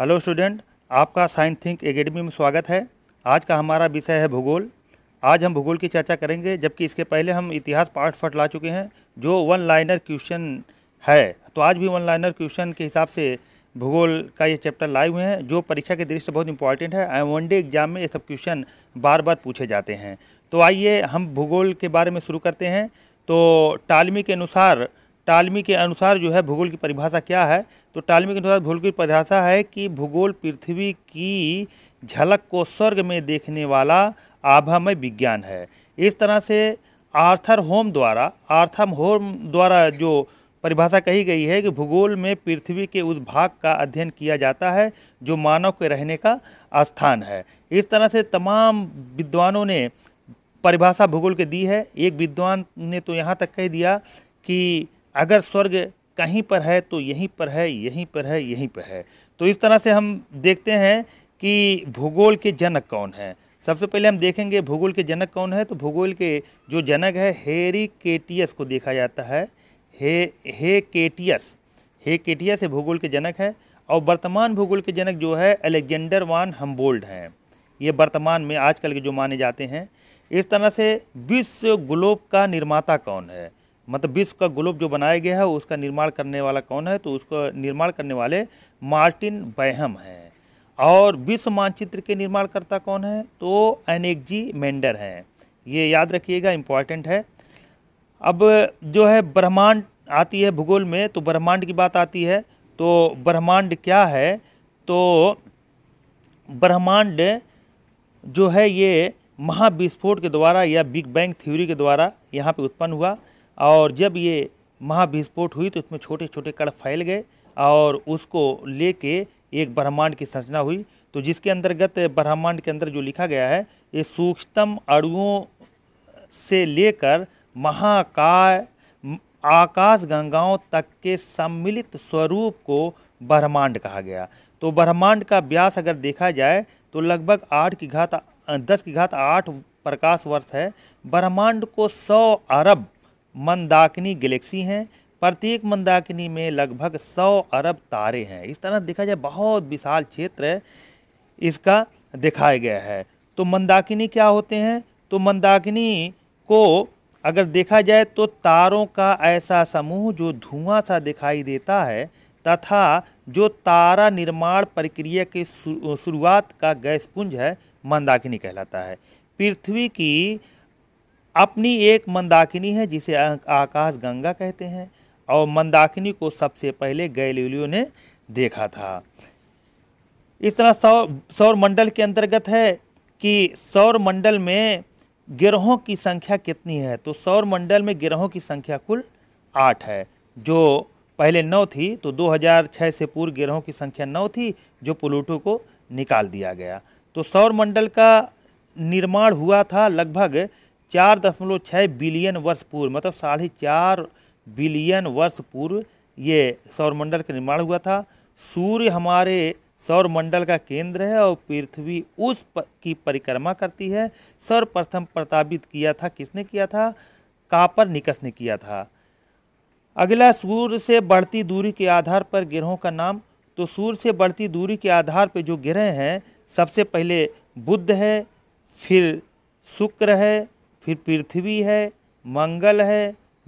hello student आपका science think academy में स्वागत है आज का हमारा विषय है भूगोल आज हम भूगोल की चर्चा करेंगे जबकि इसके पहले हम इतिहास पार्ट फट ला चुके हैं जो वन लाइनर क्वेश्चन है तो आज भी वन लाइनर क्वेश्चन के हिसाब से भूगोल का ये चैप्टर लाए हुए हैं जो परीक्षा के दृष्टि से बहुत इंपॉर्टेंट है एंड वनडे एग्जाम में ये सब क्वेश्चन बार बार पूछे जाते हैं तो आइए हम भूगोल के बारे में शुरू करते हैं तो टालमी के अनुसार टालमी के अनुसार जो है भूगोल की परिभाषा क्या है तो के अनुसार भूल की परिभाषा है कि भूगोल पृथ्वी की झलक को स्वर्ग में देखने वाला आभामय विज्ञान है इस तरह से आर्थर होम द्वारा आर्थर होम द्वारा जो परिभाषा कही गई है कि भूगोल में पृथ्वी के उस भाग का अध्ययन किया जाता है जो मानव के रहने का स्थान है इस तरह से तमाम विद्वानों ने परिभाषा भूगोल के दी है एक विद्वान ने तो यहाँ तक कह दिया कि अगर स्वर्ग कहीं पर है तो यहीं पर है यहीं पर है यहीं पर है तो इस तरह से हम देखते हैं कि भूगोल के जनक कौन है सबसे पहले हम देखेंगे भूगोल के जनक कौन है तो भूगोल के जो जनक है हेरी केटियस को देखा जाता है हे हे केटियस हे केटियस है भूगोल के जनक है और वर्तमान भूगोल के जनक जो है अलेक्जेंडर वान हम्बोल्ड हैं ये वर्तमान में आजकल के जो माने जाते हैं इस तरह से विश्व ग्लोब का निर्माता कौन है मतलब विश्व का ग्लोब जो बनाया गया है उसका निर्माण करने वाला कौन है तो उसको निर्माण करने वाले मार्टिन बैहम हैं और विश्व मानचित्र के निर्माणकर्ता कौन है तो एनेक्जी मेंडर हैं ये याद रखिएगा इम्पॉर्टेंट है अब जो है ब्रह्मांड आती है भूगोल में तो ब्रह्मांड की बात आती है तो ब्रह्मांड क्या है तो ब्रह्मांड जो है ये महाविस्फोट के द्वारा या बिग बैंग थ्योरी के द्वारा यहाँ पे उत्पन्न हुआ और जब ये महाविस्फोट हुई तो इसमें छोटे छोटे कण फैल गए और उसको लेके एक ब्रह्मांड की संरचना हुई तो जिसके अंतर्गत ब्रह्मांड के अंदर जो लिखा गया है ये सूक्ष्मतम अड़ुओं से लेकर महाकाय आकाश गंगाओं तक के सम्मिलित स्वरूप को ब्रह्मांड कहा गया तो ब्रह्मांड का व्यास अगर देखा जाए तो लगभग आठ की घात दस की घात आठ प्रकाश वर्ष है ब्रह्मांड को सौ अरब मंदाकिनी गैलेक्सी हैं प्रत्येक मंदाकिनी में लगभग 100 अरब तारे हैं इस तरह देखा जाए बहुत विशाल क्षेत्र इसका दिखाया गया है तो मंदाकिनी क्या होते हैं तो मंदाकिनी को अगर देखा जाए तो तारों का ऐसा समूह जो धुआं सा दिखाई देता है तथा जो तारा निर्माण प्रक्रिया के शुरुआत का गैस पुंज है मंदाकिनी कहलाता है पृथ्वी की अपनी एक मंदाकिनी है जिसे आकाश गंगा कहते हैं और मंदाकिनी को सबसे पहले गैलीलियो ने देखा था इस तरह सौर सौर मंडल के अंतर्गत है कि सौर मंडल में गिरहों की संख्या कितनी है तो सौर मंडल में गिरहों की संख्या कुल आठ है जो पहले नौ थी तो 2006 से पूर्व ग्रहों की संख्या नौ थी जो प्लूटो को निकाल दिया गया तो सौर मंडल का निर्माण हुआ था लगभग चार दशमलव छः बिलियन वर्ष पूर्व मतलब साढ़े चार बिलियन वर्ष पूर्व ये सौरमंडल का निर्माण हुआ था सूर्य हमारे सौरमंडल का केंद्र है और पृथ्वी उस प, की परिक्रमा करती है सर्वप्रथम प्रतापित किया था किसने किया था कापर निकस ने किया था अगला सूर्य से बढ़ती दूरी के आधार पर गिरहों का नाम तो सूर्य से बढ़ती दूरी के आधार पर जो गिरह हैं सबसे पहले बुद्ध है फिर शुक्र है फिर पृथ्वी है मंगल है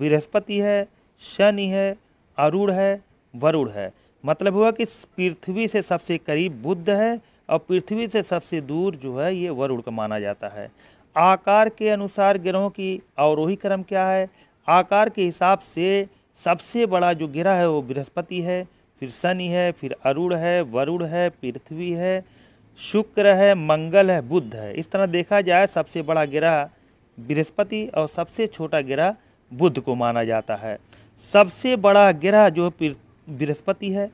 बृहस्पति है शनि है अरुण है वरुण है मतलब हुआ कि पृथ्वी से सबसे करीब बुद्ध है और पृथ्वी से सबसे दूर जो है ये वरुण का माना जाता है आकार के अनुसार ग्रहों की अवरोही क्रम क्या है आकार के हिसाब से सबसे बड़ा जो ग्रह है वो बृहस्पति है फिर शनि है फिर अरुण है वरुण है पृथ्वी है शुक्र है मंगल है बुद्ध है इस तरह देखा जाए सबसे बड़ा ग्रह बृहस्पति और सबसे छोटा ग्रह बुध को माना जाता है सबसे बड़ा ग्रह जो बृहस्पति है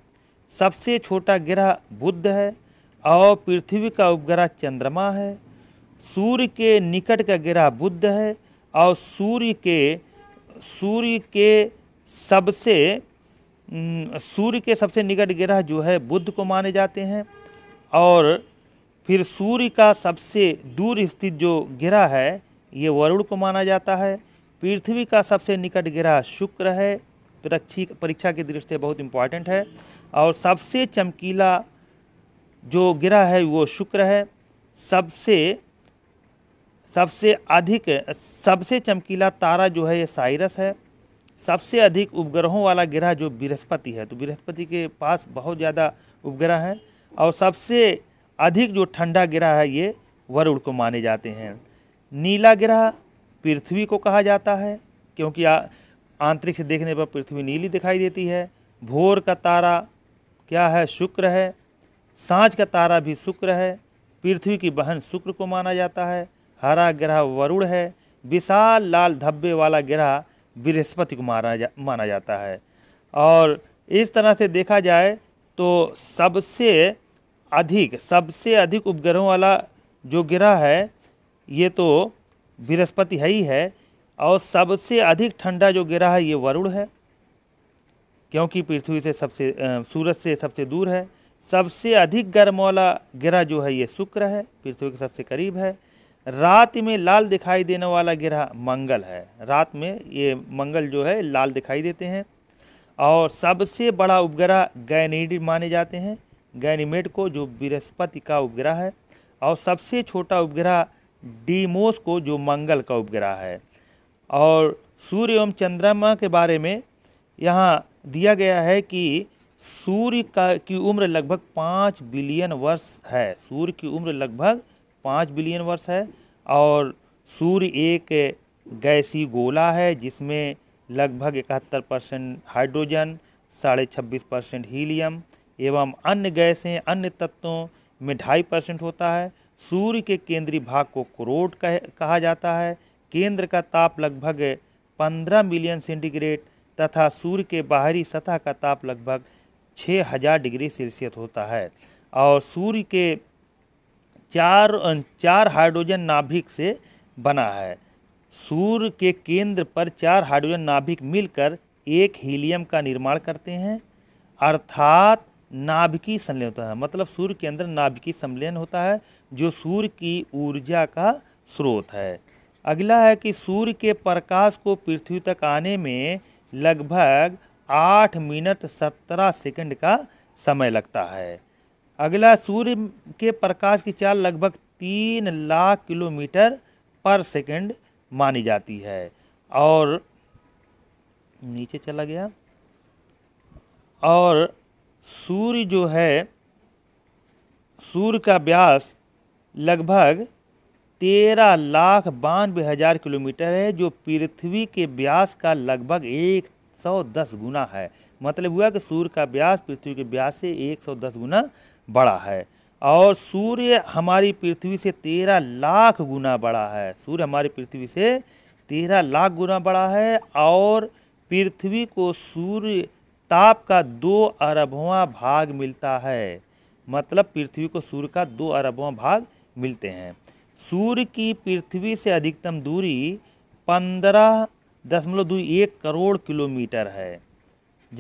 सबसे छोटा ग्रह बुध है और पृथ्वी का उपग्रह चंद्रमा है सूर्य के निकट का ग्रह बुध है और सूर्य के सूर्य के सबसे सूर्य के सबसे निकट ग्रह जो है बुध को माने जाते हैं और फिर सूर्य का सबसे दूर स्थित जो ग्रह है ये वरुण को माना जाता है पृथ्वी का सबसे निकट ग्रह शुक्र है परीक्षी परीक्षा की दृष्टि बहुत इम्पॉर्टेंट है और सबसे चमकीला जो ग्रह है वो शुक्र है सबसे सबसे अधिक सबसे चमकीला तारा जो है ये साइरस है सबसे अधिक उपग्रहों वाला ग्रह जो बृहस्पति है तो बृहस्पति के पास बहुत ज़्यादा उपग्रह हैं और सबसे अधिक जो ठंडा ग्रह है ये वरुण को माने जाते हैं नीला ग्रह पृथ्वी को कहा जाता है क्योंकि आंतरिक से देखने पर पृथ्वी नीली दिखाई देती है भोर का तारा क्या है शुक्र है सांझ का तारा भी शुक्र है पृथ्वी की बहन शुक्र को माना जाता है हरा ग्रह वरुण है विशाल लाल धब्बे वाला ग्रह बृहस्पति को माना जा माना जाता है और इस तरह से देखा जाए तो सबसे अधिक सबसे अधिक उपग्रहों वाला जो ग्रह है ये तो बृहस्पति है ही है और सबसे अधिक ठंडा जो गिरा है ये वरुण है क्योंकि पृथ्वी से सबसे सूरज से सबसे दूर है सबसे अधिक गर्म वाला ग्रह जो है ये शुक्र है पृथ्वी के सबसे करीब है रात में लाल दिखाई देने वाला ग्रह मंगल है रात में ये मंगल जो है लाल दिखाई देते हैं और सबसे बड़ा उपग्रह गैनीड माने जाते हैं गैनीमेड को जो बृहस्पति का उपग्रह है और सबसे छोटा उपग्रह डीमोस को जो मंगल का उपग्रह है और सूर्य एवं चंद्रमा के बारे में यहाँ दिया गया है कि सूर्य का की उम्र लगभग पाँच बिलियन वर्ष है सूर्य की उम्र लगभग पाँच बिलियन वर्ष है और सूर्य एक गैसी गोला है जिसमें लगभग इकहत्तर परसेंट हाइड्रोजन साढ़े छब्बीस परसेंट हीलियम एवं अन्य गैसें अन्य तत्वों में ढाई परसेंट होता है सूर्य के केंद्रीय भाग को करोट कह, कहा जाता है केंद्र का ताप लगभग 15 मिलियन सेंटीग्रेड तथा सूर्य के बाहरी सतह का ताप लगभग 6000 डिग्री सेल्सियस होता है और सूर्य के चार चार हाइड्रोजन नाभिक से बना है सूर्य के केंद्र पर चार हाइड्रोजन नाभिक मिलकर एक हीलियम का निर्माण करते हैं अर्थात नाभिकीय संलयन होता है मतलब सूर्य के अंदर नाभिकीय संलयन होता है जो सूर्य की ऊर्जा का स्रोत है अगला है कि सूर्य के प्रकाश को पृथ्वी तक आने में लगभग आठ मिनट सत्रह सेकंड का समय लगता है अगला सूर्य के प्रकाश की चाल लगभग तीन लाख किलोमीटर पर सेकंड मानी जाती है और नीचे चला गया और सूर्य जो है सूर्य का व्यास लगभग तेरह लाख बानवे हज़ार किलोमीटर है जो पृथ्वी के व्यास का लगभग एक सौ दस गुना है मतलब हुआ कि सूर्य का व्यास पृथ्वी के व्यास से एक सौ दस गुना बड़ा है और सूर्य हमारी पृथ्वी से तेरह लाख गुना बड़ा है सूर्य हमारी पृथ्वी से तेरह लाख गुना बड़ा है और पृथ्वी को सूर्य ताप का दो अरबवा भाग मिलता है मतलब पृथ्वी को सूर्य का दो अरबवा भाग मिलते हैं सूर्य की पृथ्वी से अधिकतम दूरी पंद्रह दशमलव दो एक करोड़ किलोमीटर है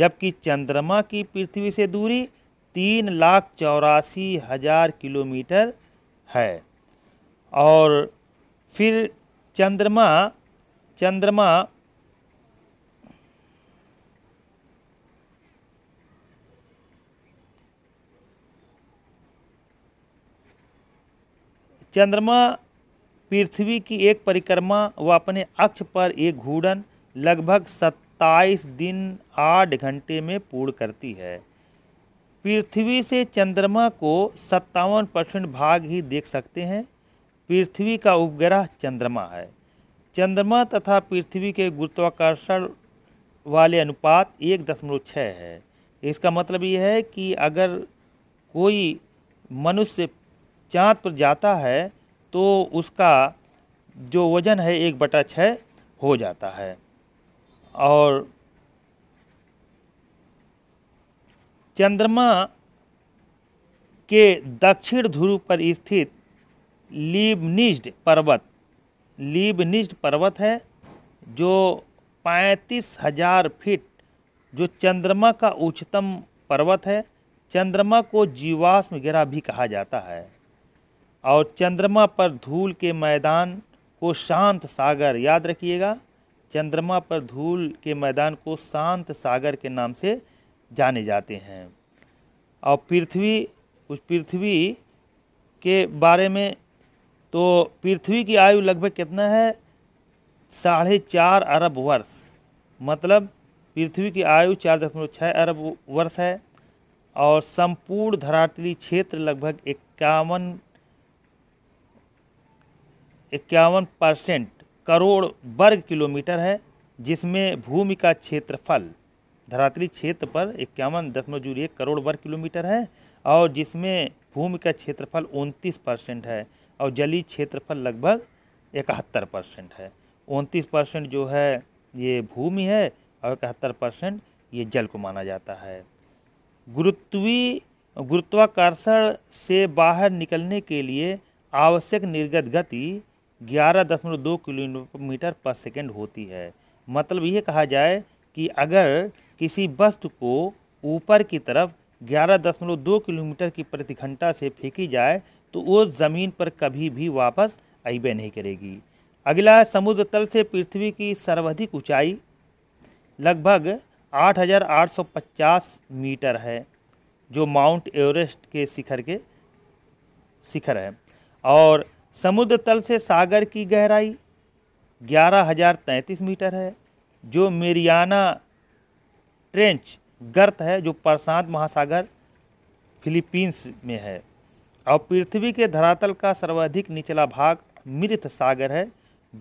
जबकि चंद्रमा की पृथ्वी से दूरी तीन लाख चौरासी हज़ार किलोमीटर है और फिर चंद्रमा चंद्रमा चंद्रमा पृथ्वी की एक परिक्रमा व अपने अक्ष पर एक घूर्णन लगभग सत्ताईस दिन आठ घंटे में पूर्ण करती है पृथ्वी से चंद्रमा को सत्तावन परसेंट भाग ही देख सकते हैं पृथ्वी का उपग्रह चंद्रमा है चंद्रमा तथा पृथ्वी के गुरुत्वाकर्षण वाले अनुपात एक दशमलव छः है इसका मतलब यह है कि अगर कोई मनुष्य चाँद पर जाता है तो उसका जो वज़न है एक बटा छः हो जाता है और चंद्रमा के दक्षिण ध्रुव पर स्थित लीबनिज्ड पर्वत लीबनिज्ड पर्वत है जो पैंतीस हजार फीट जो चंद्रमा का उच्चतम पर्वत है चंद्रमा को जीवाश्म गिरा भी कहा जाता है और चंद्रमा पर धूल के मैदान को शांत सागर याद रखिएगा चंद्रमा पर धूल के मैदान को शांत सागर के नाम से जाने जाते हैं और पृथ्वी उस पृथ्वी के बारे में तो पृथ्वी की आयु लगभग कितना है साढ़े चार अरब वर्ष मतलब पृथ्वी की आयु चार दशमलव छः अरब वर्ष है और संपूर्ण धरातली क्षेत्र लगभग इक्यावन इक्यावन परसेंट करोड़ वर्ग किलोमीटर है जिसमें भूमि का क्षेत्रफल धरातली क्षेत्र पर इक्यावन दशमलव जीरो एक करोड़ वर्ग किलोमीटर है और जिसमें भूमि का क्षेत्रफल उनतीस परसेंट है और जलीय क्षेत्रफल लगभग इकहत्तर परसेंट है उनतीस परसेंट जो है ये भूमि है और इकहत्तर परसेंट ये जल को माना जाता है गुरुत्वी गुरुत्वाकर्षण से बाहर निकलने के लिए आवश्यक निर्गत गति ग्यारह दशमलव दो किलोमीटर पर सेकेंड होती है मतलब ये कहा जाए कि अगर किसी वस्तु को ऊपर की तरफ ग्यारह दशमलव दो किलोमीटर की प्रति घंटा से फेंकी जाए तो वो ज़मीन पर कभी भी वापस आइबे नहीं करेगी अगला समुद्र तल से पृथ्वी की सर्वाधिक ऊंचाई लगभग 8,850 मीटर है जो माउंट एवरेस्ट के शिखर के शिखर है और समुद्र तल से सागर की गहराई ग्यारह हजार तैंतीस मीटर है जो मेरियाना ट्रेंच गर्त है जो प्रशांत महासागर फिलीपींस में है और पृथ्वी के धरातल का सर्वाधिक निचला भाग मृत सागर है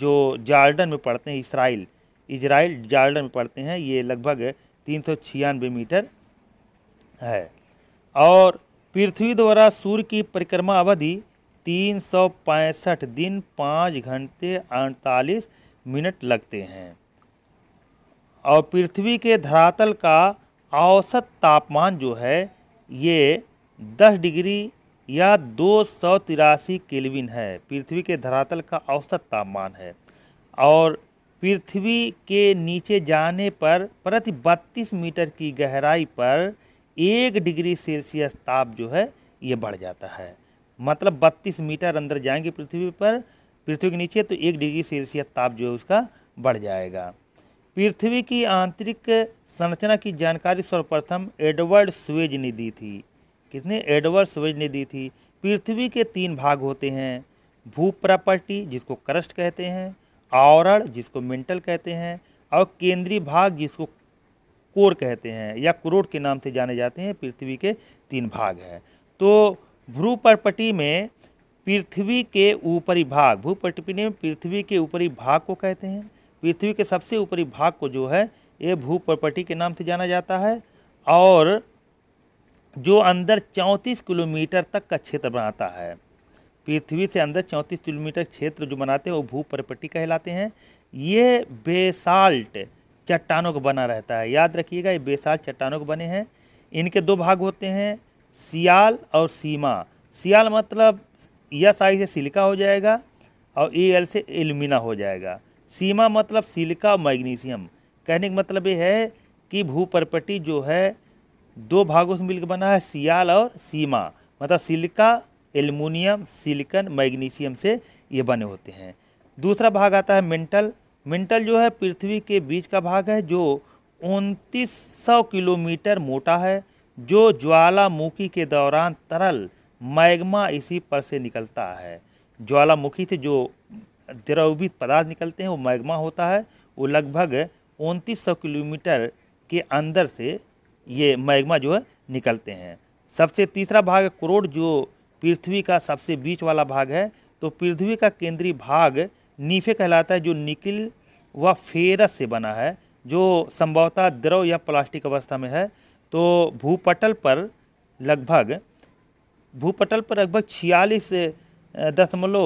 जो जार्डन में पड़ते हैं इसराइल इजराइल जार्डन में पड़ते हैं ये लगभग तीन सौ छियानवे मीटर है और पृथ्वी द्वारा सूर्य की परिक्रमा अवधि तीन सौ पैंसठ दिन पाँच घंटे अड़तालीस मिनट लगते हैं और पृथ्वी के धरातल का औसत तापमान जो है ये दस डिग्री या दो सौ तिरासी केल्विन है पृथ्वी के धरातल का औसत तापमान है और पृथ्वी के नीचे जाने पर प्रति बत्तीस मीटर की गहराई पर एक डिग्री सेल्सियस ताप जो है ये बढ़ जाता है मतलब बत्तीस मीटर अंदर जाएंगे पृथ्वी पर पृथ्वी के नीचे तो एक डिग्री सेल्सियस ताप जो है उसका बढ़ जाएगा पृथ्वी की आंतरिक संरचना की जानकारी सर्वप्रथम एडवर्ड स्वेज ने दी थी किसने एडवर्ड स्वेज ने दी थी पृथ्वी के तीन भाग होते हैं भू प्रॉपर्टी जिसको क्रस्ट कहते हैं आवरण जिसको मेंटल कहते हैं और केंद्रीय भाग जिसको कोर कहते हैं या क्रोड के नाम से जाने जाते हैं पृथ्वी के तीन भाग हैं तो भ्रूपरपटी में पृथ्वी के ऊपरी भाग भूपरपटी में पृथ्वी के ऊपरी भाग को कहते हैं पृथ्वी के सबसे ऊपरी भाग को जो है ये भूपरपटी के नाम से जाना जाता है और जो अंदर चौंतीस किलोमीटर तक का क्षेत्र बनाता है पृथ्वी से अंदर चौंतीस किलोमीटर क्षेत्र जो बनाते हैं वो भूपरपट्टी कहलाते हैं ये बेसाल्ट चट्टानों का बना रहता है याद रखिएगा ये बेसाल्ट चट्टानों के बने हैं इनके दो भाग होते हैं सियाल और सीमा सियाल मतलब यस आई से सिलिका हो जाएगा और ए एल से एलुमिना हो जाएगा सीमा मतलब सिलिका और मैग्नीशियम कहने का मतलब ये है कि भूपरपटी जो है दो भागों से मिलकर बना है सियाल और सीमा मतलब सिलिका एलमिनियम सिलिकन मैग्नीशियम से ये बने होते हैं दूसरा भाग आता है मेंटल मेंटल जो है पृथ्वी के बीच का भाग है जो उनतीस किलोमीटर मोटा है जो ज्वालामुखी के दौरान तरल मैग्मा इसी पर से निकलता है ज्वालामुखी से जो द्रवित पदार्थ निकलते हैं वो मैग्मा होता है वो लगभग उनतीस सौ किलोमीटर के अंदर से ये मैग्मा जो है निकलते हैं सबसे तीसरा भाग करोड़ जो पृथ्वी का सबसे बीच वाला भाग है तो पृथ्वी का केंद्रीय भाग नीफे कहलाता है जो निकिल व फेरस से बना है जो संभवतः द्रव या प्लास्टिक अवस्था में है तो भूपटल पर लगभग भूपटल पर लगभग छियालीस दशमलव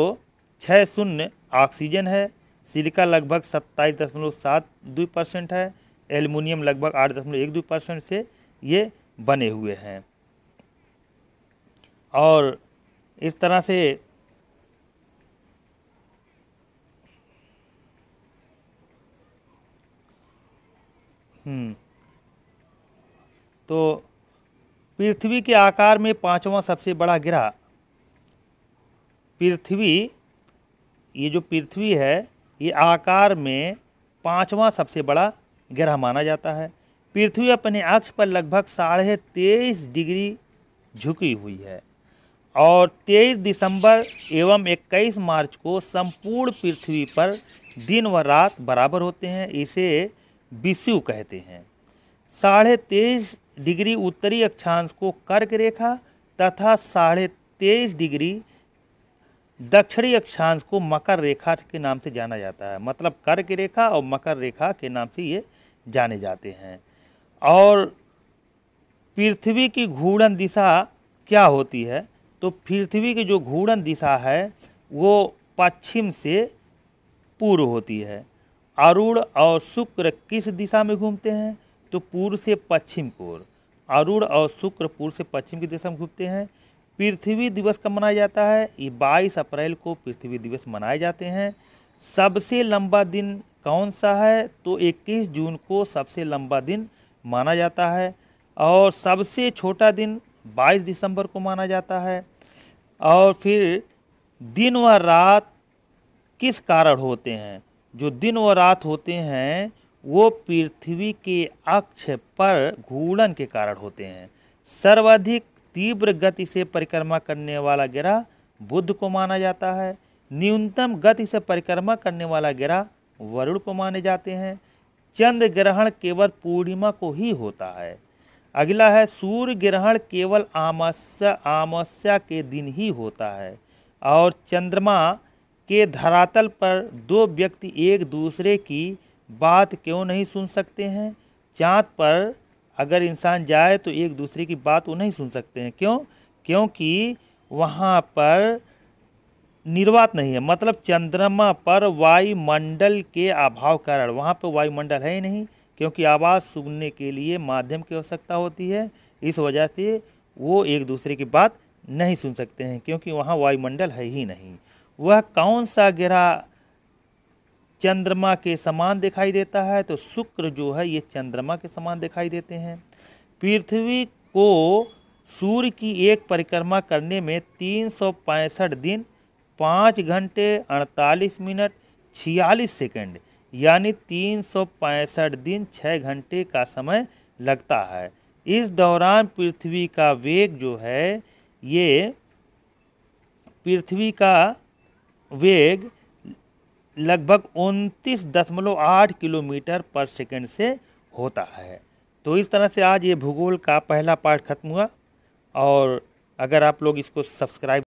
छः शून्य ऑक्सीजन है सिलिका लगभग सत्ताईस दशमलव सात दो परसेंट है एल्युमिनियम लगभग आठ दशमलव एक दो परसेंट से ये बने हुए हैं और इस तरह से हम्म तो पृथ्वी के आकार में पांचवा सबसे बड़ा ग्रह पृथ्वी ये जो पृथ्वी है ये आकार में पांचवा सबसे बड़ा ग्रह माना जाता है पृथ्वी अपने अक्ष पर लगभग साढ़े तेईस डिग्री झुकी हुई है और 23 दिसंबर एवं 21 मार्च को संपूर्ण पृथ्वी पर दिन व रात बराबर होते हैं इसे विषु कहते हैं साढ़े तेईस डिग्री उत्तरी अक्षांश को कर्क रेखा तथा साढ़े तेईस डिग्री दक्षिणी अक्षांश को मकर रेखा के नाम से जाना जाता है मतलब कर्क रेखा और मकर रेखा के नाम से ये जाने जाते हैं और पृथ्वी की घूर्णन दिशा क्या होती है तो पृथ्वी की जो घूर्णन दिशा है वो पश्चिम से पूर्व होती है अरुण और शुक्र किस दिशा में घूमते हैं तो पूर्व से पश्चिम की ओर अरुण और शुक्र पूर्व से पश्चिम की दिशा में घूमते हैं पृथ्वी दिवस कब मनाया जाता है ये बाईस अप्रैल को पृथ्वी दिवस मनाए जाते हैं सबसे लंबा दिन कौन सा है तो 21 जून को सबसे लंबा दिन माना जाता है और सबसे छोटा दिन 22 दिसंबर को माना जाता है और फिर दिन व रात किस कारण होते हैं जो दिन व रात होते हैं वो पृथ्वी के अक्ष पर घूर्णन के कारण होते हैं सर्वाधिक तीव्र गति से परिक्रमा करने वाला ग्रह बुद्ध को माना जाता है न्यूनतम गति से परिक्रमा करने वाला ग्रह वरुण को माने जाते हैं चंद्र ग्रहण केवल पूर्णिमा को ही होता है अगला है सूर्य ग्रहण केवल आमस्या आमस्या के दिन ही होता है और चंद्रमा के धरातल पर दो व्यक्ति एक दूसरे की बात क्यों नहीं सुन सकते हैं चाँद पर अगर इंसान जाए तो एक दूसरे की बात वो नहीं सुन सकते हैं क्यों क्योंकि वहाँ पर निर्वात नहीं है मतलब चंद्रमा पर वायुमंडल के अभाव कारण वहाँ पर वायुमंडल है ही नहीं क्योंकि आवाज़ सुनने के लिए माध्यम की आवश्यकता होती है इस वजह से वो एक दूसरे की बात नहीं सुन सकते हैं क्योंकि वहाँ वायुमंडल है ही नहीं वह कौन सा ग्रह चंद्रमा के समान दिखाई देता है तो शुक्र जो है ये चंद्रमा के समान दिखाई देते हैं पृथ्वी को सूर्य की एक परिक्रमा करने में तीन दिन पाँच घंटे अड़तालीस मिनट छियालीस सेकंड यानी तीन दिन छः घंटे का समय लगता है इस दौरान पृथ्वी का वेग जो है ये पृथ्वी का वेग लगभग उनतीस दशमलव आठ किलोमीटर पर सेकंड से होता है तो इस तरह से आज ये भूगोल का पहला पार्ट खत्म हुआ और अगर आप लोग इसको सब्सक्राइब